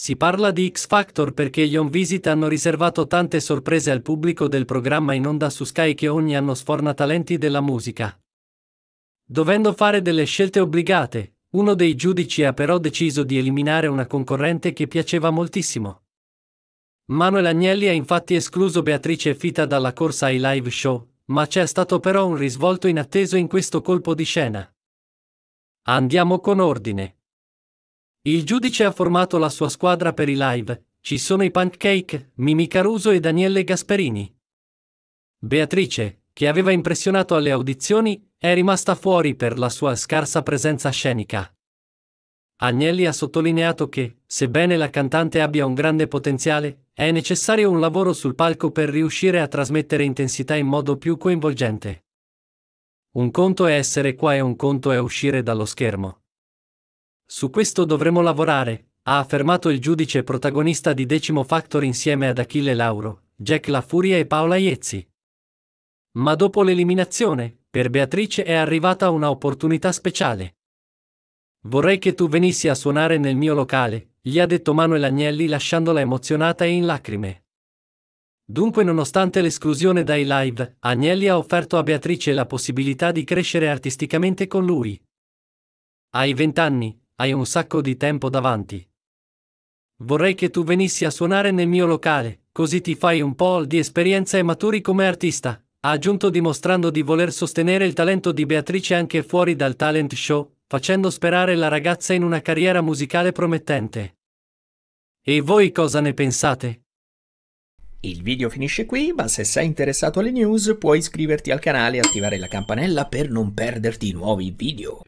Si parla di X Factor perché gli on visit hanno riservato tante sorprese al pubblico del programma in onda su Sky che ogni anno sforna talenti della musica. Dovendo fare delle scelte obbligate, uno dei giudici ha però deciso di eliminare una concorrente che piaceva moltissimo. Manuel Agnelli ha infatti escluso Beatrice Fita dalla corsa ai live show, ma c'è stato però un risvolto inatteso in questo colpo di scena. Andiamo con ordine. Il giudice ha formato la sua squadra per i live, ci sono i Pancake, Mimi Caruso e Daniele Gasperini. Beatrice, che aveva impressionato alle audizioni, è rimasta fuori per la sua scarsa presenza scenica. Agnelli ha sottolineato che, sebbene la cantante abbia un grande potenziale, è necessario un lavoro sul palco per riuscire a trasmettere intensità in modo più coinvolgente. Un conto è essere qua e un conto è uscire dallo schermo. Su questo dovremo lavorare, ha affermato il giudice protagonista di Decimo Factor insieme ad Achille Lauro, Jack La Furia e Paola Iezzi. Ma dopo l'eliminazione, per Beatrice è arrivata una opportunità speciale. Vorrei che tu venissi a suonare nel mio locale, gli ha detto Manuel Agnelli lasciandola emozionata e in lacrime. Dunque nonostante l'esclusione dai live, Agnelli ha offerto a Beatrice la possibilità di crescere artisticamente con lui. Ai vent'anni, hai un sacco di tempo davanti. Vorrei che tu venissi a suonare nel mio locale, così ti fai un po' di esperienza e maturi come artista, ha aggiunto dimostrando di voler sostenere il talento di Beatrice anche fuori dal talent show, facendo sperare la ragazza in una carriera musicale promettente. E voi cosa ne pensate? Il video finisce qui, ma se sei interessato alle news puoi iscriverti al canale e attivare la campanella per non perderti nuovi video.